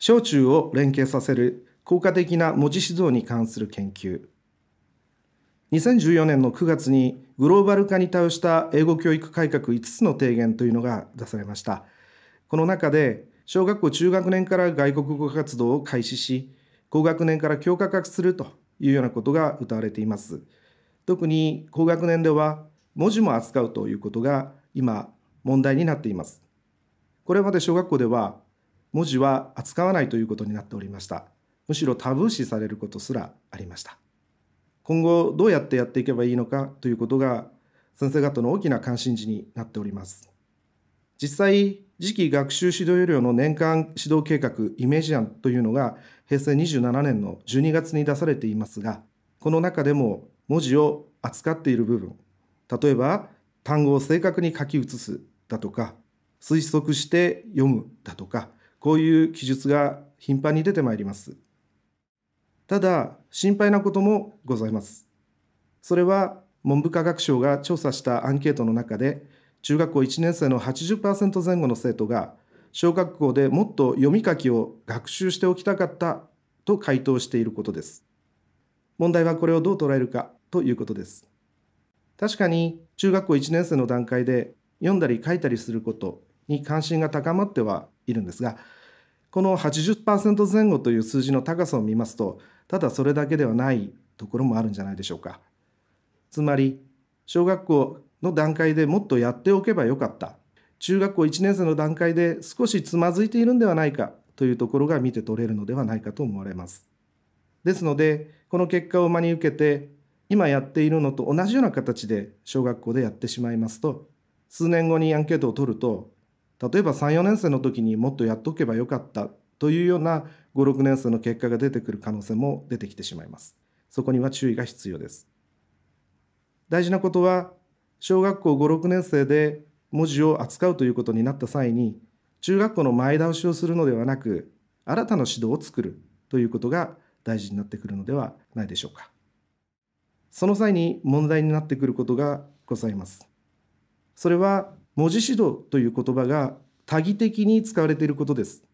小中を連携させる効果的な文字指導に関する研究2014年の9月にグローバル化に対応した英語教育改革5つの提言というのが出されましたこの中で小学校中学年から外国語活動を開始し高学年から教科化するというようなことが謳われています特に高学年では文字も扱うということが今問題になっていますこれまで小学校では文字は扱わないということになっておりましたむしろタブー視されることすらありました今後どうやってやっていけばいいのかということが先生方の大きな関心事になっております実際次期学習指導要領の年間指導計画イメージ案というのが平成27年の12月に出されていますがこの中でも文字を扱っている部分例えば単語を正確に書き写すだとか推測して読むだとかこういう記述が頻繁に出てまいります。ただ、心配なこともございます。それは、文部科学省が調査したアンケートの中で、中学校1年生の80%前後の生徒が、小学校でもっと読み書きを学習しておきたかったと回答していることです。問題はこれをどう捉えるかということです。確かに、中学校1年生の段階で、読んだり書いたりすることに関心が高まってはいるんですがこの80%前後という数字の高さを見ますとただそれだけではないところもあるんじゃないでしょうかつまり小学校の段階でもっとやっておけばよかった中学校1年生の段階で少しつまずいているんではないかというところが見て取れるのではないかと思われますですのでこの結果を真に受けて今やっているのと同じような形で小学校でやってしまいますと数年後にアンケートを取ると例えば34年生の時にもっとやっとけばよかったというような56年生の結果が出てくる可能性も出てきてしまいますそこには注意が必要です大事なことは小学校56年生で文字を扱うということになった際に中学校の前倒しをするのではなく新たな指導を作るということが大事になってくるのではないでしょうかその際に問題になってくることがございますそれは文字指導という言葉が多義的に使われていることです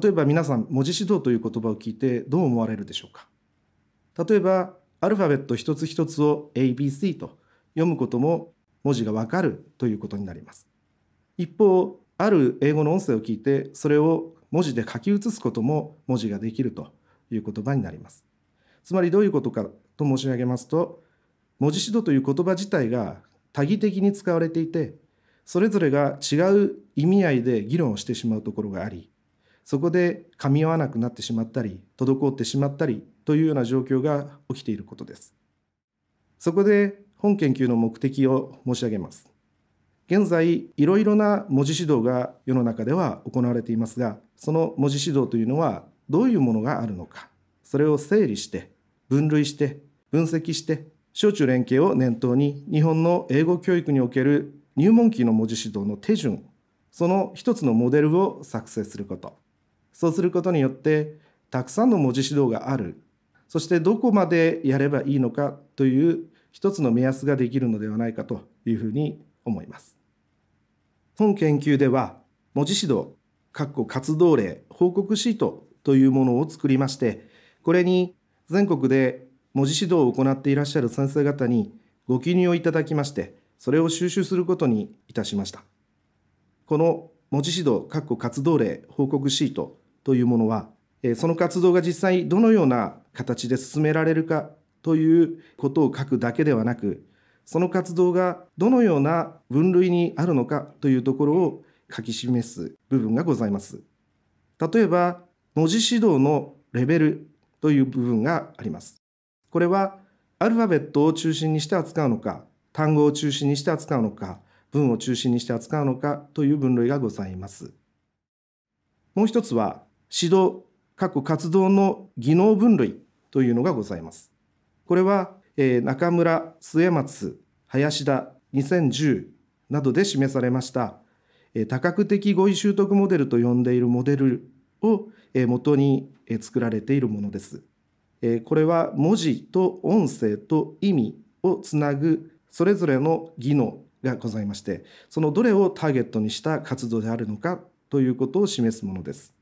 例えば皆さん文字指導という言葉を聞いてどう思われるでしょうか例えばアルファベット一つ一つを ABC と読むことも文字がわかるということになります一方ある英語の音声を聞いてそれを文字で書き写すことも文字ができるという言葉になりますつまりどういうことかと申し上げますと文字指導という言葉自体が多義的に使われていてそれぞれが違う意味合いで議論をしてしまうところがありそこで噛み合わなくなってしまったり滞ってしまったりというような状況が起きていることですそこで本研究の目的を申し上げます現在いろいろな文字指導が世の中では行われていますがその文字指導というのはどういうものがあるのかそれを整理して分類して分析して小中連携を念頭に日本の英語教育における入門期の文字指導の手順その一つのモデルを作成することそうすることによってたくさんの文字指導があるそしてどこまでやればいいのかという一つの目安ができるのではないかというふうに思います。本研究では文字指導活動例報告シートというものを作りましてこれに全国で文字指導を行っていらっしゃる先生方にご記入をいただきましてそれを収集することにいたしましたこの文字指導活動例報告シートというものはその活動が実際どのような形で進められるかということを書くだけではなくその活動がどのような分類にあるのかというところを書き示す部分がございます例えば文字指導のレベルという部分がありますこれはアルファベットを中心にして扱うのか単語を中心にして扱うのか文を中心にして扱うのかという分類がございます。もう一つは指導各活動の技能分類というのがございます。これは、えー、中村末松林田2010などで示されました、えー、多角的語彙習得モデルと呼んでいるモデルを、えー、元に、えー、作られているものです。えー、これは文字と音声と意味をつなぐそれぞれの技能がございましてそのどれをターゲットにした活動であるのかということを示すものです。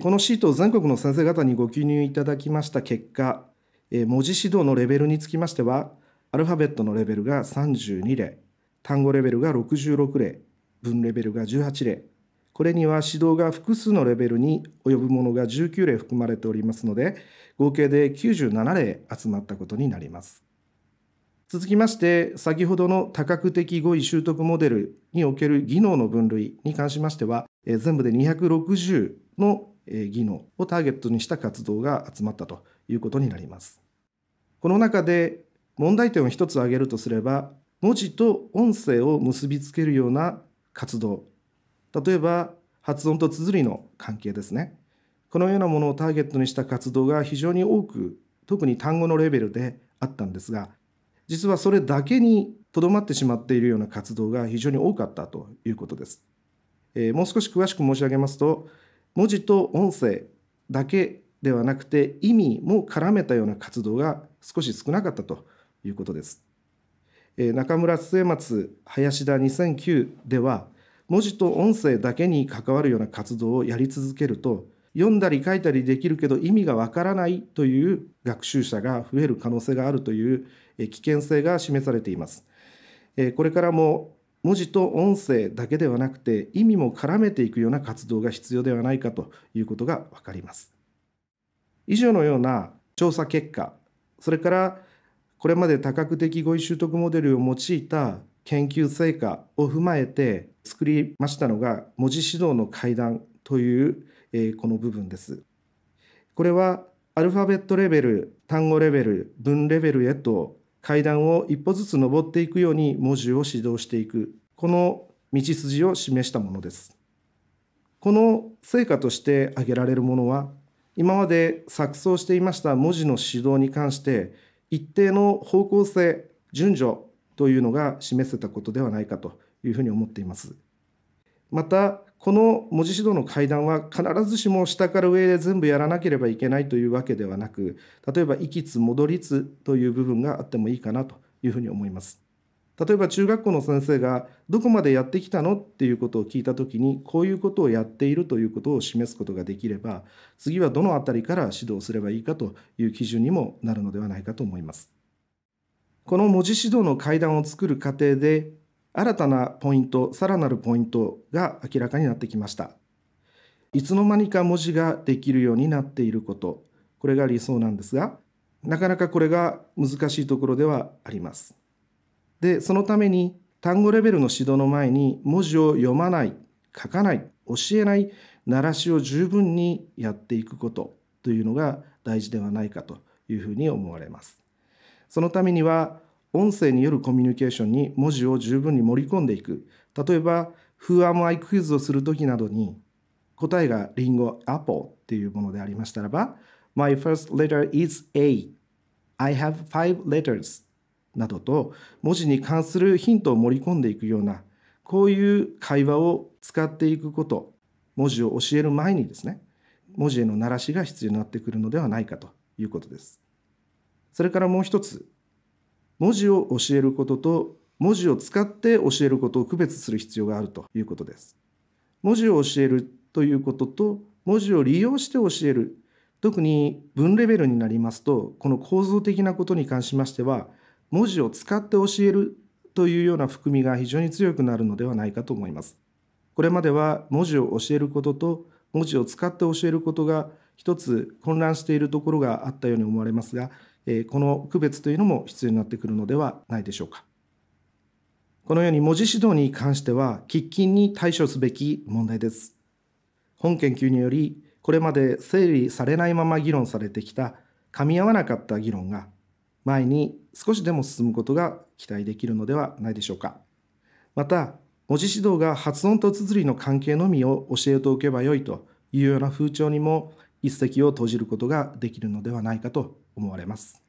このシートを全国の先生方にご記入いただきました結果文字指導のレベルにつきましてはアルファベットのレベルが32例単語レベルが66例文レベルが18例これには指導が複数のレベルに及ぶものが19例含まれておりますので合計で97例集まったことになります。続きまして、先ほどの多角的語彙習得モデルにおける技能の分類に関しましては、全部で260の技能をターゲットにした活動が集まったということになります。この中で問題点を一つ挙げるとすれば、文字と音声を結びつけるような活動、例えば発音と綴りの関係ですね。このようなものをターゲットにした活動が非常に多く、特に単語のレベルであったんですが、実はそれだけにとどまってしまっているような活動が非常に多かったということです。えー、もう少し詳しく申し上げますと文字と音声だけではなくて意味も絡めたような活動が少し少なかったということです。えー、中村末松林田2009では文字と音声だけに関わるような活動をやり続けると読んだり書いたりできるけど意味がわからないという学習者が増える可能性があるという危険性が示されています。これからも文字と音声だけではなくて意味も絡めていくような活動が必要ではないかということが分かります。以上のような調査結果それからこれまで多角的語彙習得モデルを用いた研究成果を踏まえて作りましたのが文字指導の会談というえこの部分です。これはアルファベットレベル、単語レベル、文レベルへと階段を一歩ずつ上っていくように文字を指導していく、この道筋を示したものです。この成果として挙げられるものは、今まで錯綜していました文字の指導に関して、一定の方向性、順序というのが示せたことではないかというふうに思っています。また、この文字指導の階段は必ずしも下から上で全部やらなければいけないというわけではなく例えば行きつ戻りつという部分があってもいいかなというふうに思います例えば中学校の先生がどこまでやってきたのっていうことを聞いた時にこういうことをやっているということを示すことができれば次はどの辺りから指導すればいいかという基準にもなるのではないかと思いますこの文字指導の階段を作る過程で新たなポイントさらなるポイントが明らかになってきましたいつの間にか文字ができるようになっていることこれが理想なんですがなかなかこれが難しいところではありますでそのために単語レベルの指導の前に文字を読まない書かない教えない鳴らしを十分にやっていくことというのが大事ではないかというふうに思われますそのためには音声によるコミュニケーションに文字を十分に盛り込んでいく。例えば、Who am I クイズをするときなどに、答えがリンゴ Apple っていうものでありましたらば、My first letter is A. I have five letters. などと、文字に関するヒントを盛り込んでいくような、こういう会話を使っていくこと、文字を教える前にですね、文字への慣らしが必要になってくるのではないかということです。それからもう一つ、文字を教えることと文字を使って教えることを区別する必要があるということです。文字を教えるということと文字を利用して教える特に文レベルになりますとこの構造的なことに関しましては文字を使って教えるというような含みが非常に強くなるのではないかと思います。これまでは文字を教えることと文字を使って教えることが一つ混乱しているところがあったように思われますがこの区別というのも必要になってくるのではないでしょうか。このように文字指導に関しては喫緊に対処すべき問題です。本研究によりこれまで整理されないまま議論されてきた噛み合わなかった議論が前に少しでも進むことが期待できるのではないでしょうか。また文字指導が発音と綴りの関係のみを教えておけばよいというような風潮にも一石を投じることができるのではないかと思われます。